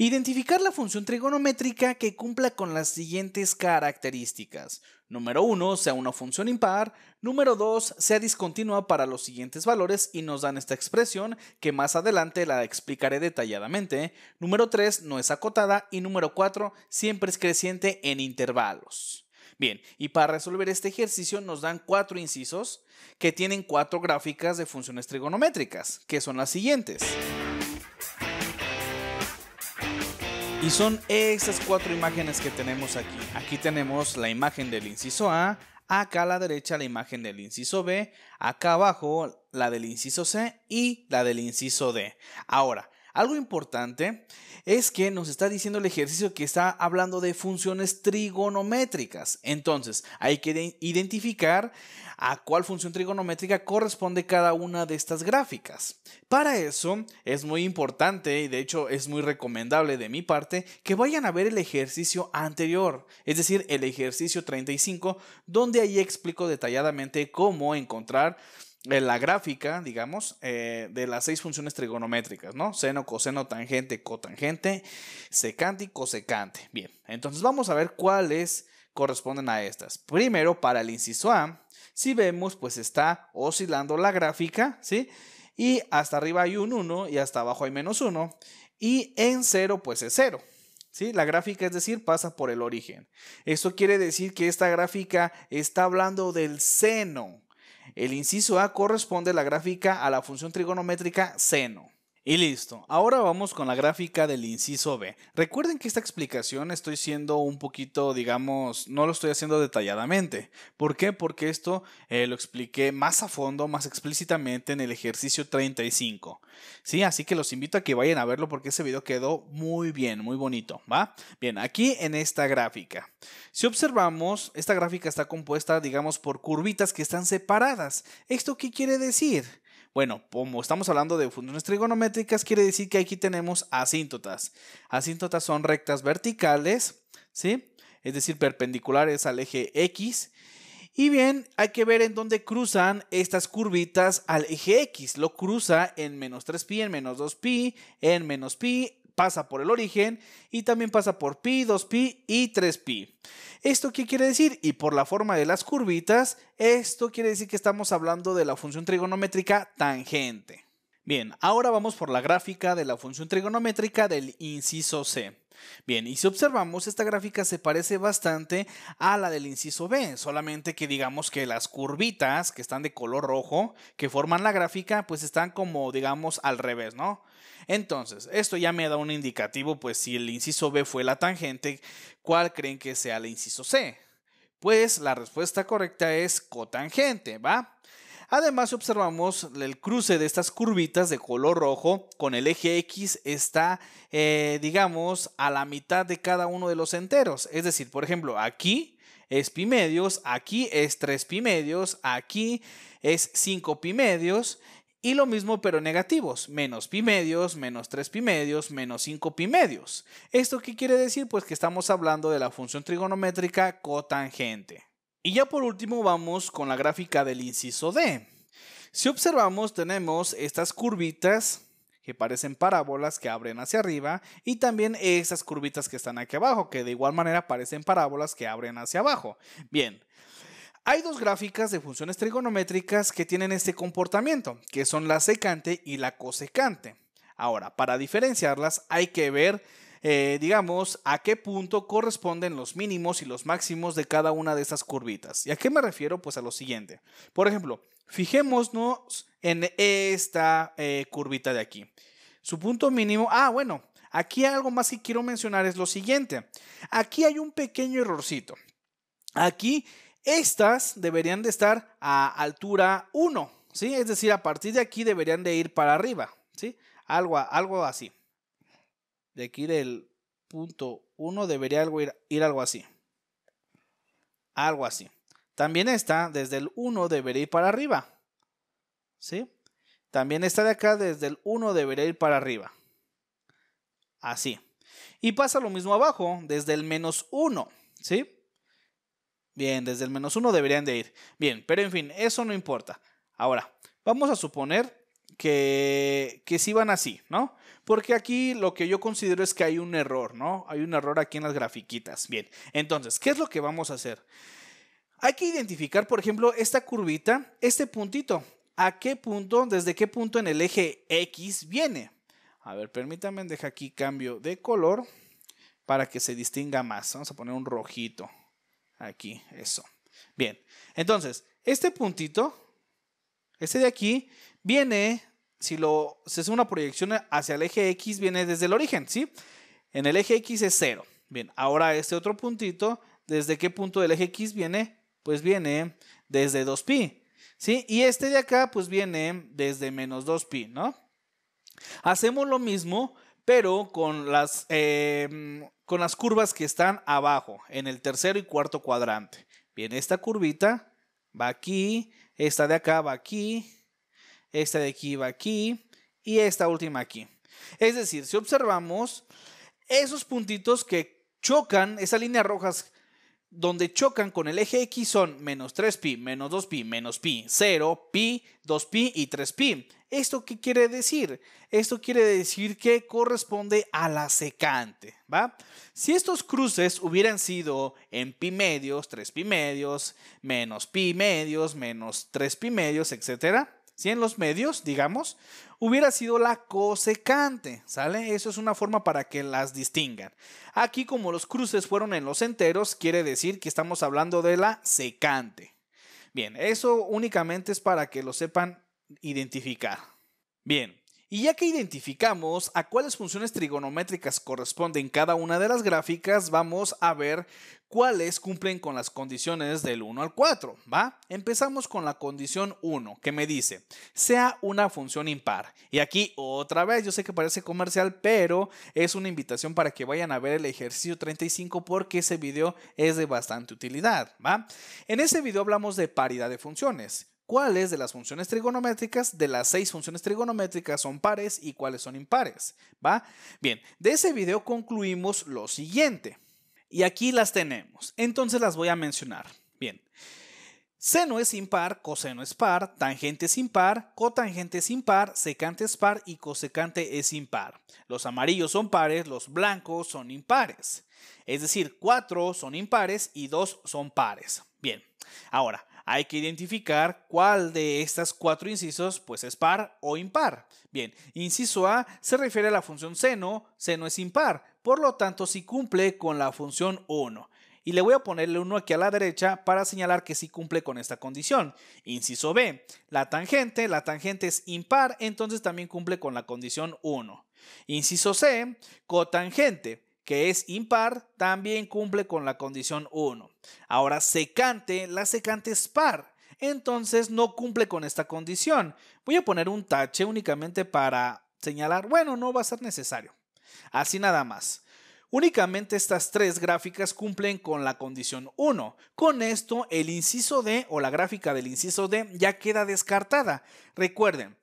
Identificar la función trigonométrica que cumpla con las siguientes características. Número 1, sea una función impar. Número 2, sea discontinua para los siguientes valores y nos dan esta expresión que más adelante la explicaré detalladamente. Número 3, no es acotada. Y número 4, siempre es creciente en intervalos. Bien, y para resolver este ejercicio nos dan cuatro incisos que tienen cuatro gráficas de funciones trigonométricas, que son las siguientes. Y son esas cuatro imágenes que tenemos aquí. Aquí tenemos la imagen del inciso A, acá a la derecha la imagen del inciso B, acá abajo la del inciso C y la del inciso D. Ahora, algo importante es que nos está diciendo el ejercicio que está hablando de funciones trigonométricas. Entonces, hay que identificar a cuál función trigonométrica corresponde cada una de estas gráficas. Para eso es muy importante y de hecho es muy recomendable de mi parte que vayan a ver el ejercicio anterior, es decir, el ejercicio 35, donde ahí explico detalladamente cómo encontrar la gráfica, digamos, eh, de las seis funciones trigonométricas, ¿no? Seno, coseno, tangente, cotangente, secante y cosecante. Bien, entonces vamos a ver cuáles corresponden a estas. Primero, para el inciso A, si vemos, pues está oscilando la gráfica, ¿sí? Y hasta arriba hay un 1 y hasta abajo hay menos 1. Y en 0, pues es 0. ¿Sí? La gráfica, es decir, pasa por el origen. eso quiere decir que esta gráfica está hablando del seno el inciso A corresponde la gráfica a la función trigonométrica seno. Y listo, ahora vamos con la gráfica del inciso B. Recuerden que esta explicación estoy siendo un poquito, digamos, no lo estoy haciendo detalladamente. ¿Por qué? Porque esto eh, lo expliqué más a fondo, más explícitamente en el ejercicio 35. Sí, así que los invito a que vayan a verlo porque ese video quedó muy bien, muy bonito, ¿va? Bien, aquí en esta gráfica. Si observamos, esta gráfica está compuesta, digamos, por curvitas que están separadas. ¿Esto qué quiere decir? Bueno, como estamos hablando de funciones trigonométricas, quiere decir que aquí tenemos asíntotas. Asíntotas son rectas verticales, ¿sí? Es decir, perpendiculares al eje X. Y bien, hay que ver en dónde cruzan estas curvitas al eje X. Lo cruza en menos 3pi, en menos 2pi, en menos pi, pasa por el origen y también pasa por pi, 2pi y 3pi. ¿Esto qué quiere decir? Y por la forma de las curvitas, esto quiere decir que estamos hablando de la función trigonométrica tangente. Bien, ahora vamos por la gráfica de la función trigonométrica del inciso C. Bien, y si observamos, esta gráfica se parece bastante a la del inciso B, solamente que digamos que las curvitas que están de color rojo, que forman la gráfica, pues están como, digamos, al revés, ¿no? Entonces, esto ya me da un indicativo, pues si el inciso B fue la tangente, ¿cuál creen que sea el inciso C? Pues la respuesta correcta es cotangente, ¿va? Además observamos el cruce de estas curvitas de color rojo con el eje X está, eh, digamos, a la mitad de cada uno de los enteros. Es decir, por ejemplo, aquí es pi medios, aquí es 3 pi medios, aquí es 5 pi medios y lo mismo pero negativos, menos pi medios, menos 3 pi medios, menos 5 pi medios. ¿Esto qué quiere decir? Pues que estamos hablando de la función trigonométrica cotangente. Y ya por último vamos con la gráfica del inciso D. Si observamos tenemos estas curvitas que parecen parábolas que abren hacia arriba y también esas curvitas que están aquí abajo que de igual manera parecen parábolas que abren hacia abajo. Bien, hay dos gráficas de funciones trigonométricas que tienen este comportamiento, que son la secante y la cosecante. Ahora, para diferenciarlas hay que ver eh, digamos, a qué punto corresponden los mínimos y los máximos de cada una de estas curvitas. ¿Y a qué me refiero? Pues a lo siguiente. Por ejemplo, fijémonos en esta eh, curvita de aquí. Su punto mínimo, ah, bueno, aquí algo más que quiero mencionar es lo siguiente. Aquí hay un pequeño errorcito. Aquí estas deberían de estar a altura 1, ¿sí? Es decir, a partir de aquí deberían de ir para arriba, ¿sí? Algo, algo así de aquí del punto 1 debería ir, ir, algo así. Algo así. También esta desde el 1 debería ir para arriba. ¿Sí? También está de acá desde el 1 debería ir para arriba. Así. Y pasa lo mismo abajo, desde el menos 1. ¿Sí? Bien, desde el menos 1 deberían de ir. Bien, pero en fin, eso no importa. Ahora, vamos a suponer que, si sí van así, ¿no? Porque aquí lo que yo considero es que hay un error, ¿no? Hay un error aquí en las grafiquitas. Bien, entonces, ¿qué es lo que vamos a hacer? Hay que identificar, por ejemplo, esta curvita, este puntito. ¿A qué punto, desde qué punto en el eje X viene? A ver, permítanme, deja aquí cambio de color para que se distinga más. Vamos a poner un rojito aquí, eso. Bien, entonces, este puntito, este de aquí, viene si lo se hace una proyección hacia el eje X, viene desde el origen, ¿sí? En el eje X es 0. Bien, ahora este otro puntito, ¿desde qué punto del eje X viene? Pues viene desde 2pi, ¿sí? Y este de acá, pues viene desde menos 2pi, ¿no? Hacemos lo mismo, pero con las, em, con las curvas que están abajo, en el tercero y cuarto cuadrante. Bien, esta curvita va aquí, esta de acá va aquí, esta de aquí va aquí y esta última aquí. Es decir, si observamos esos puntitos que chocan, esas líneas rojas donde chocan con el eje X son menos 3pi, menos 2pi, menos pi, 0, pi, 2pi y 3pi. ¿Esto qué quiere decir? Esto quiere decir que corresponde a la secante, ¿va? Si estos cruces hubieran sido en pi medios, 3pi medios, menos pi medios, menos 3pi medios, etc., si en los medios, digamos, hubiera sido la cosecante, ¿sale? Eso es una forma para que las distingan. Aquí como los cruces fueron en los enteros, quiere decir que estamos hablando de la secante. Bien, eso únicamente es para que lo sepan identificar. Bien, y ya que identificamos a cuáles funciones trigonométricas corresponden cada una de las gráficas, vamos a ver cuáles cumplen con las condiciones del 1 al 4, ¿va? Empezamos con la condición 1, que me dice, sea una función impar. Y aquí otra vez, yo sé que parece comercial, pero es una invitación para que vayan a ver el ejercicio 35 porque ese video es de bastante utilidad, ¿va? En ese video hablamos de paridad de funciones cuáles de las funciones trigonométricas de las seis funciones trigonométricas son pares y cuáles son impares, ¿va? Bien, de ese video concluimos lo siguiente. Y aquí las tenemos, entonces las voy a mencionar. Bien, seno es impar, coseno es par, tangente es impar, cotangente es impar, secante es par y cosecante es impar. Los amarillos son pares, los blancos son impares. Es decir, cuatro son impares y dos son pares. Bien, ahora, hay que identificar cuál de estas cuatro incisos pues es par o impar. Bien, inciso A se refiere a la función seno, seno es impar, por lo tanto si sí cumple con la función 1 y le voy a ponerle 1 aquí a la derecha para señalar que sí cumple con esta condición. Inciso B, la tangente, la tangente es impar, entonces también cumple con la condición 1. Inciso C, cotangente que es impar, también cumple con la condición 1. Ahora, secante, la secante es par, entonces no cumple con esta condición. Voy a poner un tache únicamente para señalar, bueno, no va a ser necesario. Así nada más. Únicamente estas tres gráficas cumplen con la condición 1. Con esto, el inciso D o la gráfica del inciso D ya queda descartada. Recuerden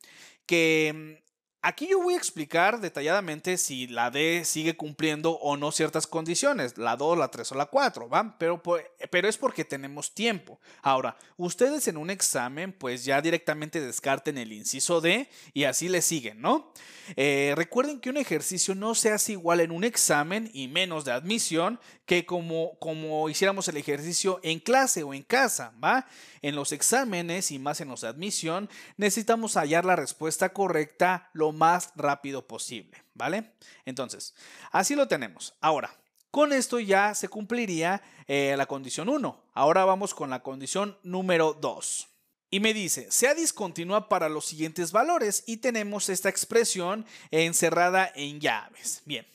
que mm, Aquí yo voy a explicar detalladamente si la D sigue cumpliendo o no ciertas condiciones, la 2, la 3 o la 4, ¿va? Pero, pero es porque tenemos tiempo. Ahora, ustedes en un examen pues ya directamente descarten el inciso D y así le siguen, ¿no? Eh, recuerden que un ejercicio no se hace igual en un examen y menos de admisión que como, como hiciéramos el ejercicio en clase o en casa, ¿va? En los exámenes y más en los de admisión necesitamos hallar la respuesta correcta lo más rápido posible, ¿vale? Entonces, así lo tenemos. Ahora, con esto ya se cumpliría eh, la condición 1. Ahora vamos con la condición número 2. Y me dice, sea discontinua para los siguientes valores y tenemos esta expresión encerrada en llaves. Bien,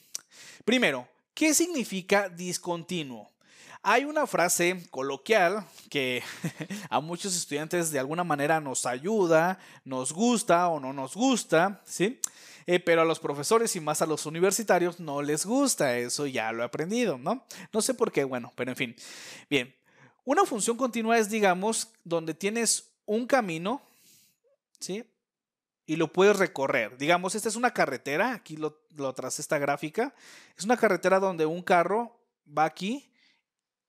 primero, ¿qué significa discontinuo? Hay una frase coloquial que a muchos estudiantes de alguna manera nos ayuda, nos gusta o no nos gusta, ¿sí? Eh, pero a los profesores y más a los universitarios no les gusta, eso ya lo he aprendido, ¿no? No sé por qué, bueno, pero en fin. Bien, una función continua es, digamos, donde tienes un camino, ¿sí? y lo puedes recorrer. Digamos, esta es una carretera, aquí lo, lo tras esta gráfica, es una carretera donde un carro va aquí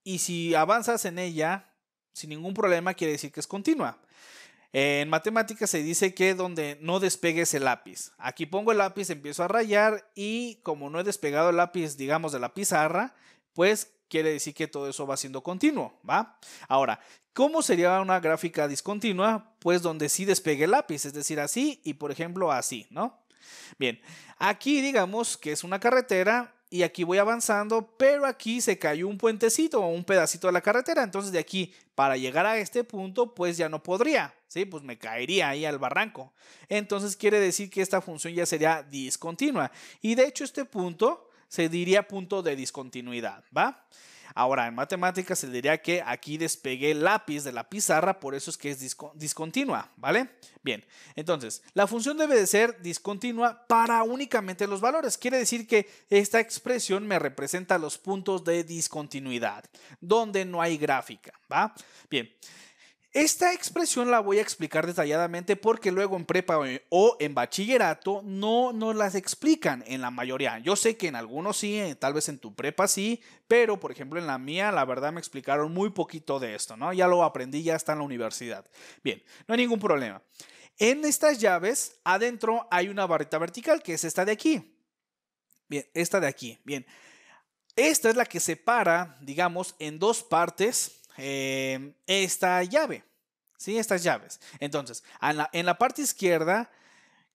y si avanzas en ella sin ningún problema quiere decir que es continua. En matemáticas se dice que donde no despegues el lápiz. Aquí pongo el lápiz, empiezo a rayar y como no he despegado el lápiz, digamos, de la pizarra, pues quiere decir que todo eso va siendo continuo, ¿va? Ahora, ¿cómo sería una gráfica discontinua? Pues donde sí despegue el lápiz, es decir, así y por ejemplo así, ¿no? Bien, aquí digamos que es una carretera y aquí voy avanzando, pero aquí se cayó un puentecito o un pedacito de la carretera, entonces de aquí para llegar a este punto pues ya no podría, ¿sí? Pues me caería ahí al barranco. Entonces quiere decir que esta función ya sería discontinua y de hecho este punto se diría punto de discontinuidad, ¿va? Ahora, en matemáticas se diría que aquí despegué lápiz de la pizarra, por eso es que es discontinua, ¿vale? Bien, entonces, la función debe de ser discontinua para únicamente los valores. Quiere decir que esta expresión me representa los puntos de discontinuidad, donde no hay gráfica, ¿va? Bien. Esta expresión la voy a explicar detalladamente porque luego en prepa o en bachillerato no nos las explican en la mayoría. Yo sé que en algunos sí, eh, tal vez en tu prepa sí, pero por ejemplo en la mía la verdad me explicaron muy poquito de esto, ¿no? Ya lo aprendí, ya está en la universidad. Bien, no hay ningún problema. En estas llaves adentro hay una barrita vertical que es esta de aquí. Bien, esta de aquí. Bien. Esta es la que separa, digamos, en dos partes eh, esta llave, ¿sí? Estas llaves. Entonces, en la, en la parte izquierda,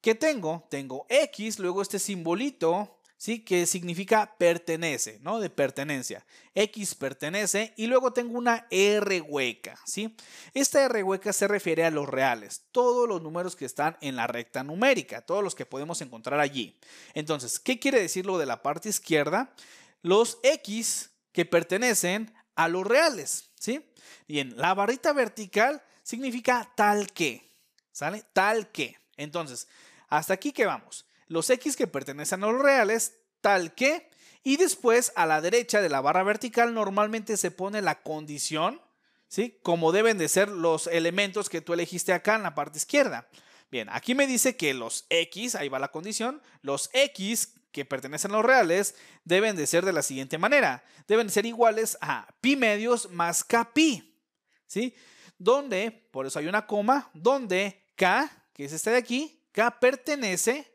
¿qué tengo? Tengo X, luego este simbolito, ¿sí? Que significa pertenece, ¿no? De pertenencia. X pertenece y luego tengo una R hueca, ¿sí? Esta R hueca se refiere a los reales, todos los números que están en la recta numérica, todos los que podemos encontrar allí. Entonces, ¿qué quiere decir lo de la parte izquierda? Los X que pertenecen a los reales, ¿sí? Bien, la barrita vertical significa tal que, ¿sale? Tal que. Entonces, hasta aquí que vamos. Los X que pertenecen a los reales, tal que, y después a la derecha de la barra vertical normalmente se pone la condición, ¿sí? Como deben de ser los elementos que tú elegiste acá en la parte izquierda. Bien, aquí me dice que los X, ahí va la condición, los X que pertenecen a los reales deben de ser de la siguiente manera. Deben ser iguales a pi medios más k pi, ¿sí? Donde, por eso hay una coma, donde k, que es este de aquí, k pertenece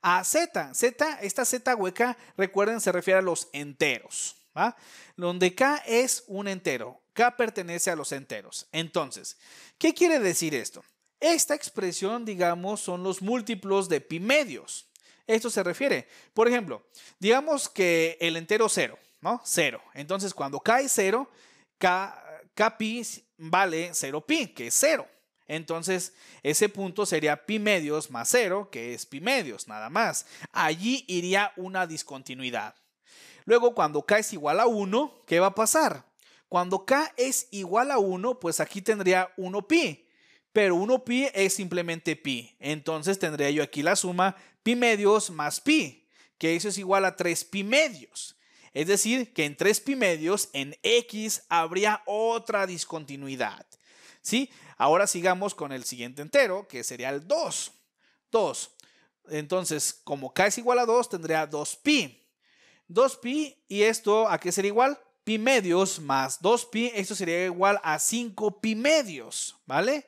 a z. Z, esta z hueca, recuerden, se refiere a los enteros, ¿va? Donde k es un entero, k pertenece a los enteros. Entonces, ¿qué quiere decir esto? Esta expresión, digamos, son los múltiplos de pi medios esto se refiere. Por ejemplo, digamos que el entero 0, ¿no? 0. Entonces, cuando k es 0, K, pi vale 0pi, que es 0. Entonces, ese punto sería pi medios más 0, que es pi medios, nada más. Allí iría una discontinuidad. Luego, cuando k es igual a 1, ¿qué va a pasar? Cuando k es igual a 1, pues aquí tendría 1pi pero 1pi es simplemente pi. Entonces tendría yo aquí la suma pi medios más pi, que eso es igual a 3 pi medios. Es decir, que en 3 pi medios, en x, habría otra discontinuidad. ¿Sí? Ahora sigamos con el siguiente entero, que sería el 2. 2. Entonces, como k es igual a 2, tendría 2pi. 2pi, ¿y esto a qué sería igual? Pi medios más 2pi, esto sería igual a 5 pi medios, ¿vale?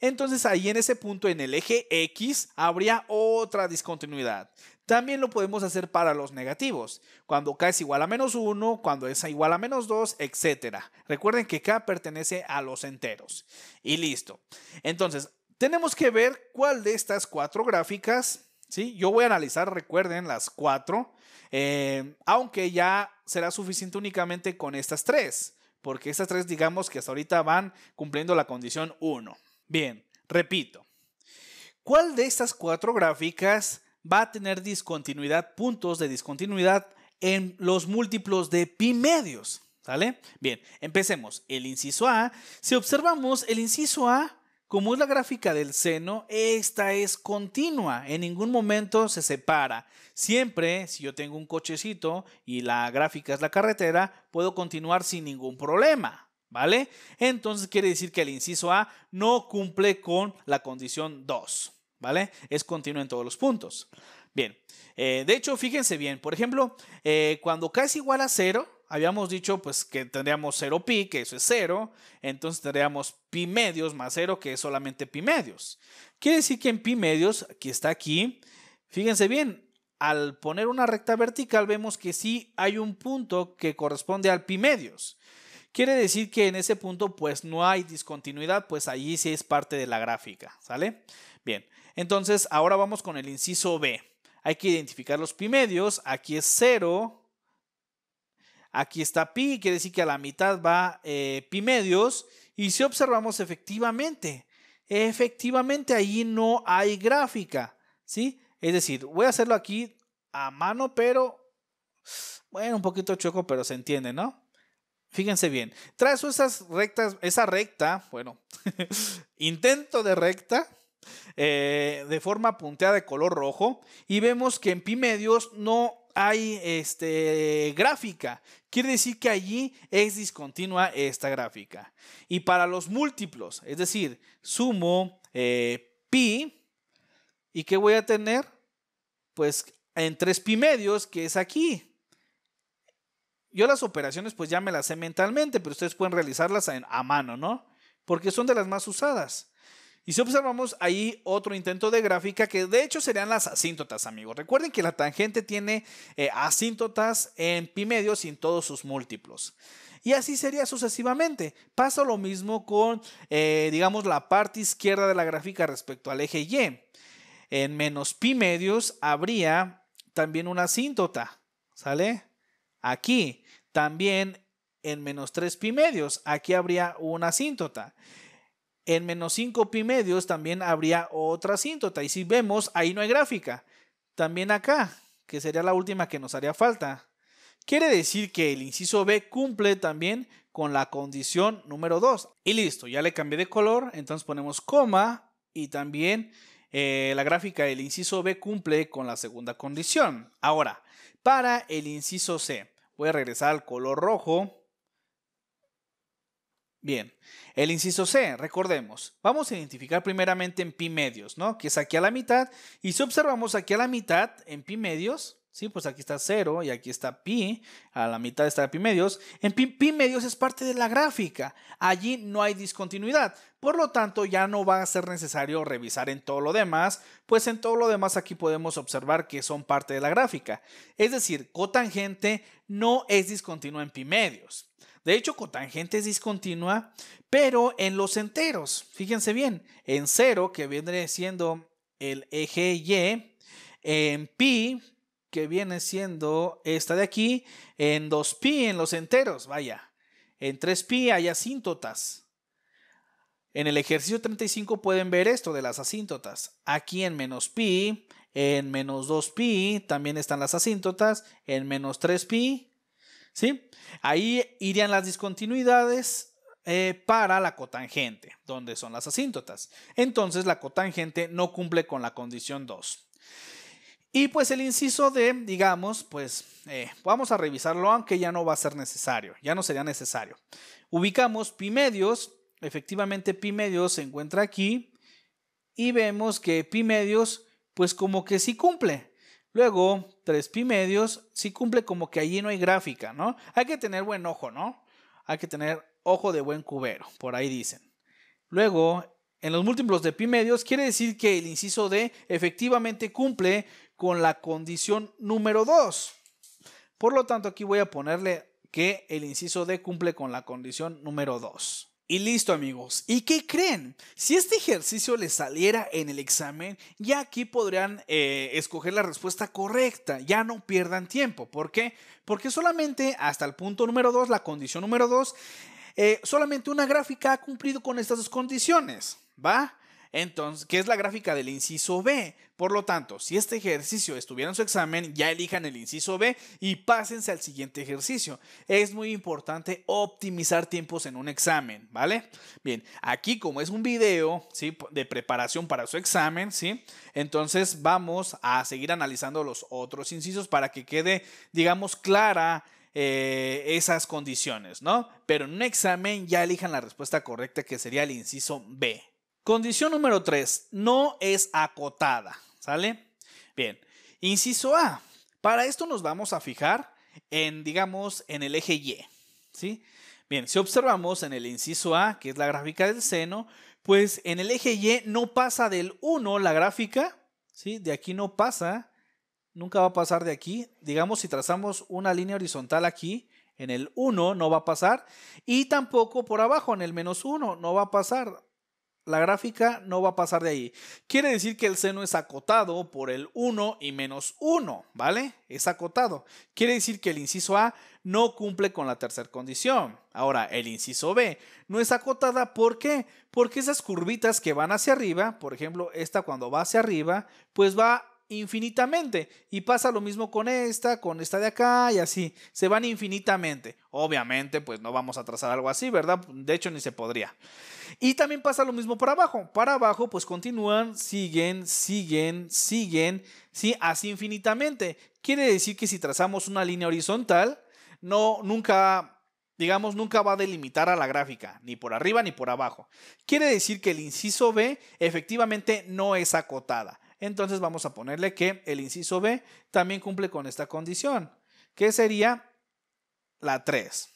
Entonces ahí en ese punto, en el eje X, habría otra discontinuidad. También lo podemos hacer para los negativos, cuando k es igual a menos 1, cuando es igual a menos 2, etc. Recuerden que k pertenece a los enteros. Y listo. Entonces, tenemos que ver cuál de estas cuatro gráficas ¿Sí? Yo voy a analizar, recuerden, las cuatro, eh, aunque ya será suficiente únicamente con estas tres, porque estas tres digamos que hasta ahorita van cumpliendo la condición 1. Bien, repito. ¿Cuál de estas cuatro gráficas va a tener discontinuidad, puntos de discontinuidad en los múltiplos de pi medios? ¿Sale? Bien, empecemos. El inciso A. Si observamos el inciso A, como es la gráfica del seno, esta es continua, en ningún momento se separa. Siempre, si yo tengo un cochecito y la gráfica es la carretera, puedo continuar sin ningún problema. ¿Vale? Entonces quiere decir que el inciso A no cumple con la condición 2. ¿Vale? Es continuo en todos los puntos. Bien, eh, de hecho, fíjense bien, por ejemplo, eh, cuando k es igual a 0, habíamos dicho pues que tendríamos 0 pi, que eso es 0, entonces tendríamos pi medios más 0, que es solamente pi medios. Quiere decir que en pi medios, que está aquí, fíjense bien, al poner una recta vertical vemos que sí hay un punto que corresponde al pi medios. Quiere decir que en ese punto pues no hay discontinuidad, pues allí sí es parte de la gráfica, ¿sale? Bien, entonces ahora vamos con el inciso B. Hay que identificar los pi medios, aquí es cero. aquí está pi, quiere decir que a la mitad va eh, pi medios, y si observamos efectivamente, efectivamente allí no hay gráfica, ¿sí? Es decir, voy a hacerlo aquí a mano, pero, bueno, un poquito choco, pero se entiende, ¿no? Fíjense bien, trazo esas rectas, esa recta, bueno, intento de recta eh, de forma punteada de color rojo y vemos que en pi medios no hay este, gráfica. Quiere decir que allí es discontinua esta gráfica. Y para los múltiplos, es decir, sumo eh, pi, ¿y qué voy a tener? Pues en 3 pi medios, que es aquí. Yo las operaciones pues ya me las sé mentalmente, pero ustedes pueden realizarlas a, mano, ¿no? Porque son de las más usadas. Y si observamos ahí otro intento de gráfica que de hecho serían las asíntotas, amigos. Recuerden que la tangente tiene eh, asíntotas en pi medio sin todos sus múltiplos. Y así sería sucesivamente. Pasa lo mismo con, eh, digamos, la parte izquierda de la gráfica respecto al eje Y. En menos pi medios habría también una asíntota, ¿sale? Aquí también en menos 3 pi medios, aquí habría una asíntota. En menos 5 pi medios también habría otra asíntota. Y si vemos, ahí no hay gráfica. También acá, que sería la última que nos haría falta. Quiere decir que el inciso B cumple también con la condición número 2. Y listo, ya le cambié de color, entonces ponemos coma y también eh, la gráfica del inciso B cumple con la segunda condición. Ahora, para el inciso C, voy a regresar al color rojo. Bien, el inciso C, recordemos, vamos a identificar primeramente en pi medios, ¿no? Que es aquí a la mitad, y si observamos aquí a la mitad, en pi medios, Sí, pues aquí está 0 y aquí está pi, a la mitad está pi medios. En pi, pi, medios es parte de la gráfica, allí no hay discontinuidad, por lo tanto ya no va a ser necesario revisar en todo lo demás, pues en todo lo demás aquí podemos observar que son parte de la gráfica. Es decir, cotangente no es discontinua en pi medios. De hecho, cotangente es discontinua, pero en los enteros, fíjense bien, en 0 que viene siendo el eje y, en pi que viene siendo esta de aquí, en 2pi, en los enteros, vaya. En 3pi hay asíntotas. En el ejercicio 35 pueden ver esto de las asíntotas. Aquí en menos pi, en menos 2pi también están las asíntotas, en menos 3pi, ¿sí? Ahí irían las discontinuidades eh, para la cotangente, donde son las asíntotas. Entonces la cotangente no cumple con la condición 2. Y pues el inciso D, digamos, pues eh, vamos a revisarlo, aunque ya no va a ser necesario, ya no sería necesario. Ubicamos pi medios, efectivamente pi medios se encuentra aquí y vemos que pi medios, pues como que sí cumple. Luego, 3 pi medios, sí cumple como que allí no hay gráfica, ¿no? Hay que tener buen ojo, ¿no? Hay que tener ojo de buen cubero, por ahí dicen. Luego, en los múltiplos de pi medios, quiere decir que el inciso D efectivamente cumple con la condición número 2. Por lo tanto, aquí voy a ponerle que el inciso D cumple con la condición número 2. Y listo amigos. ¿Y qué creen? Si este ejercicio les saliera en el examen, ya aquí podrían eh, escoger la respuesta correcta. Ya no pierdan tiempo. ¿Por qué? Porque solamente hasta el punto número 2, la condición número 2, eh, solamente una gráfica ha cumplido con estas dos condiciones. ¿Va? Entonces, ¿qué es la gráfica del inciso B. Por lo tanto, si este ejercicio estuviera en su examen, ya elijan el inciso B y pásense al siguiente ejercicio. Es muy importante optimizar tiempos en un examen, ¿vale? Bien, aquí como es un video, ¿sí? De preparación para su examen, ¿sí? Entonces vamos a seguir analizando los otros incisos para que quede, digamos, clara eh, esas condiciones, ¿no? Pero en un examen ya elijan la respuesta correcta que sería el inciso B, Condición número 3, no es acotada, ¿sale? Bien, inciso A, para esto nos vamos a fijar en, digamos, en el eje Y, ¿sí? Bien, si observamos en el inciso A, que es la gráfica del seno, pues en el eje Y no pasa del 1 la gráfica, ¿sí? De aquí no pasa, nunca va a pasar de aquí. Digamos, si trazamos una línea horizontal aquí, en el 1 no va a pasar, y tampoco por abajo, en el menos 1 no va a pasar. La gráfica no va a pasar de ahí. Quiere decir que el seno es acotado por el 1 y menos 1, ¿vale? Es acotado. Quiere decir que el inciso A no cumple con la tercera condición. Ahora, el inciso B no es acotada, ¿por qué? Porque esas curvitas que van hacia arriba, por ejemplo, esta cuando va hacia arriba, pues va infinitamente. Y pasa lo mismo con esta, con esta de acá y así. Se van infinitamente. Obviamente, pues no vamos a trazar algo así, ¿verdad? De hecho, ni se podría. Y también pasa lo mismo para abajo. Para abajo, pues continúan, siguen, siguen, siguen, ¿sí? Así infinitamente. Quiere decir que si trazamos una línea horizontal, no, nunca digamos, nunca va a delimitar a la gráfica, ni por arriba ni por abajo. Quiere decir que el inciso B efectivamente no es acotada, entonces vamos a ponerle que el inciso B también cumple con esta condición, que sería la 3.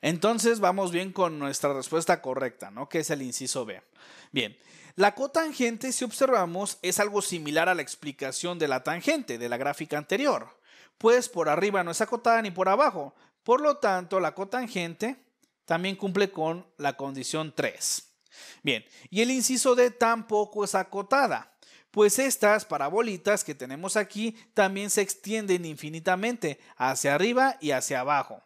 Entonces vamos bien con nuestra respuesta correcta, ¿no? Que es el inciso B. Bien, la cotangente, si observamos, es algo similar a la explicación de la tangente de la gráfica anterior, pues por arriba no es acotada ni por abajo. Por lo tanto, la cotangente también cumple con la condición 3. Bien, y el inciso D tampoco es acotada pues estas parabolitas que tenemos aquí también se extienden infinitamente hacia arriba y hacia abajo.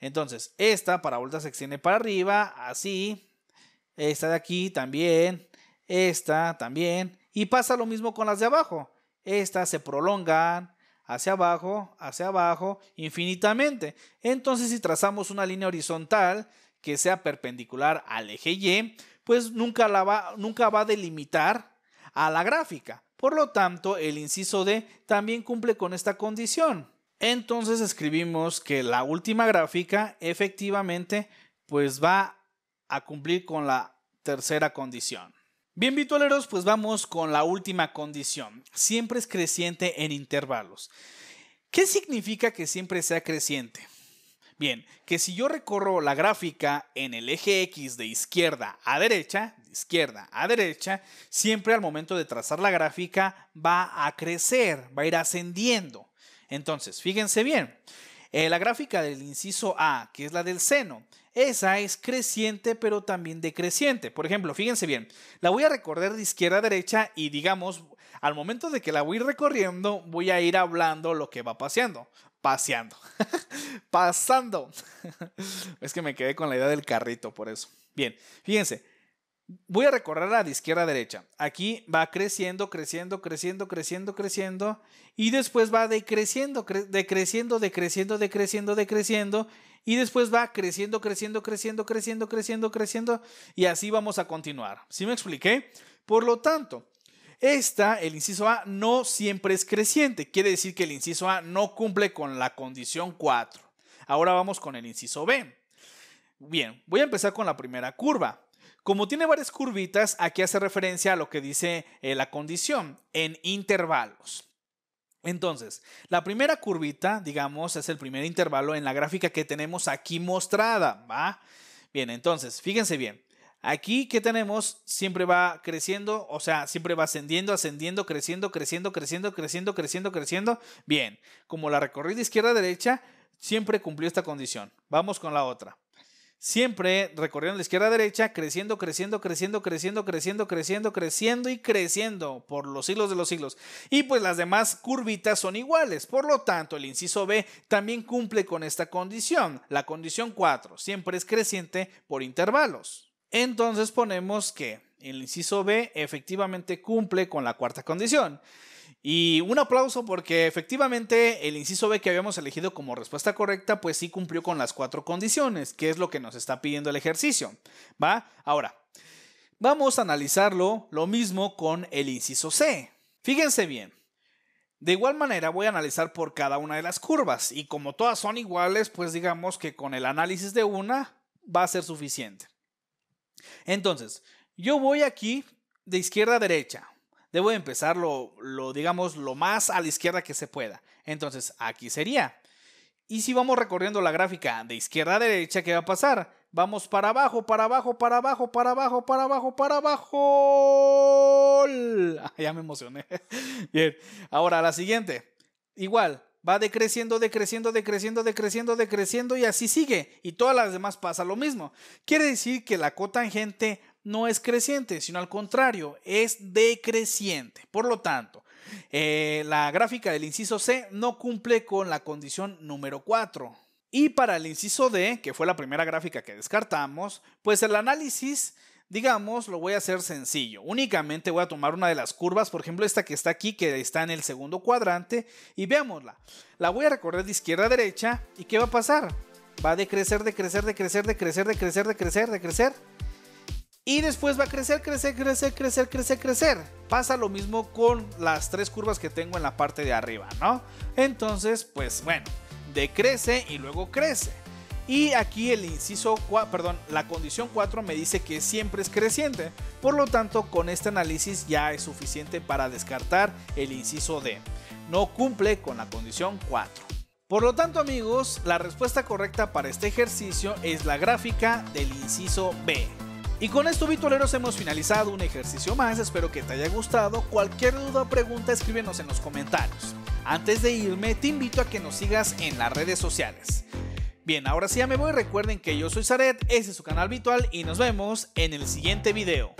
Entonces, esta parabolita se extiende para arriba, así. Esta de aquí también. Esta también. Y pasa lo mismo con las de abajo. Estas se prolongan hacia abajo, hacia abajo, infinitamente. Entonces, si trazamos una línea horizontal que sea perpendicular al eje Y, pues nunca, la va, nunca va a delimitar a la gráfica. Por lo tanto, el inciso D también cumple con esta condición. Entonces escribimos que la última gráfica efectivamente pues va a cumplir con la tercera condición. Bien, virtualeros pues vamos con la última condición. Siempre es creciente en intervalos. ¿Qué significa que siempre sea creciente? Bien, que si yo recorro la gráfica en el eje X de izquierda a derecha, de izquierda a derecha, siempre al momento de trazar la gráfica va a crecer, va a ir ascendiendo. Entonces, fíjense bien, eh, la gráfica del inciso A, que es la del seno, esa es creciente pero también decreciente. Por ejemplo, fíjense bien, la voy a recorrer de izquierda a derecha y digamos, al momento de que la voy recorriendo, voy a ir hablando lo que va paseando paseando. Pasando. es que me quedé con la idea del carrito, por eso. Bien, fíjense. Voy a recorrer a la izquierda a derecha. Aquí va creciendo, creciendo, creciendo, creciendo, creciendo. Y después va decreciendo, decreciendo, decreciendo, decreciendo, decreciendo. Y después va creciendo, creciendo, creciendo, creciendo, creciendo, creciendo. Y así vamos a continuar. ¿Sí me expliqué? Por lo tanto, esta, el inciso A, no siempre es creciente. Quiere decir que el inciso A no cumple con la condición 4. Ahora vamos con el inciso B. Bien, voy a empezar con la primera curva. Como tiene varias curvitas, aquí hace referencia a lo que dice eh, la condición en intervalos. Entonces, la primera curvita, digamos, es el primer intervalo en la gráfica que tenemos aquí mostrada, ¿va? Bien, entonces, fíjense bien. Aquí, ¿qué tenemos? Siempre va creciendo, o sea, siempre va ascendiendo, ascendiendo, creciendo, creciendo, creciendo, creciendo, creciendo, creciendo. Bien, como la recorrida izquierda-derecha, siempre cumplió esta condición. Vamos con la otra. Siempre recorriendo la izquierda-derecha, creciendo, creciendo, creciendo, creciendo, creciendo, creciendo, creciendo y creciendo por los siglos de los siglos. Y pues las demás curvitas son iguales. Por lo tanto, el inciso B también cumple con esta condición. La condición 4 siempre es creciente por intervalos. Entonces ponemos que el inciso B efectivamente cumple con la cuarta condición. Y un aplauso porque efectivamente el inciso B que habíamos elegido como respuesta correcta, pues sí cumplió con las cuatro condiciones, que es lo que nos está pidiendo el ejercicio. ¿Va? Ahora, vamos a analizarlo lo mismo con el inciso C. Fíjense bien. De igual manera voy a analizar por cada una de las curvas y como todas son iguales, pues digamos que con el análisis de una va a ser suficiente. Entonces, yo voy aquí de izquierda a derecha. Debo empezar lo, digamos, lo más a la izquierda que se pueda. Entonces, aquí sería. Y si vamos recorriendo la gráfica de izquierda a derecha, ¿qué va a pasar? Vamos para abajo, para abajo, para abajo, para abajo, para abajo, para abajo. ya me emocioné. Bien. Ahora, la siguiente. Igual, va decreciendo, decreciendo, decreciendo, decreciendo, decreciendo y así sigue. Y todas las demás pasa lo mismo. Quiere decir que la cotangente no es creciente, sino al contrario, es decreciente. Por lo tanto, eh, la gráfica del inciso C no cumple con la condición número 4. Y para el inciso D, que fue la primera gráfica que descartamos, pues el análisis digamos, lo voy a hacer sencillo. Únicamente voy a tomar una de las curvas, por ejemplo, esta que está aquí, que está en el segundo cuadrante, y veámosla. La voy a recorrer de izquierda a derecha, ¿y qué va a pasar? Va a decrecer, decrecer, decrecer, decrecer, decrecer, decrecer, decrecer. Y después va a crecer, crecer, crecer, crecer, crecer, crecer. Pasa lo mismo con las tres curvas que tengo en la parte de arriba, ¿no? Entonces, pues bueno, decrece y luego crece. Y aquí el inciso, perdón, la condición 4 me dice que siempre es creciente. Por lo tanto, con este análisis ya es suficiente para descartar el inciso D. No cumple con la condición 4. Por lo tanto, amigos, la respuesta correcta para este ejercicio es la gráfica del inciso B. Y con esto, Vitoleros, hemos finalizado un ejercicio más. Espero que te haya gustado. Cualquier duda o pregunta, escríbenos en los comentarios. Antes de irme, te invito a que nos sigas en las redes sociales. Bien, ahora sí ya me voy. Recuerden que yo soy Zaret, ese es su canal virtual y nos vemos en el siguiente video.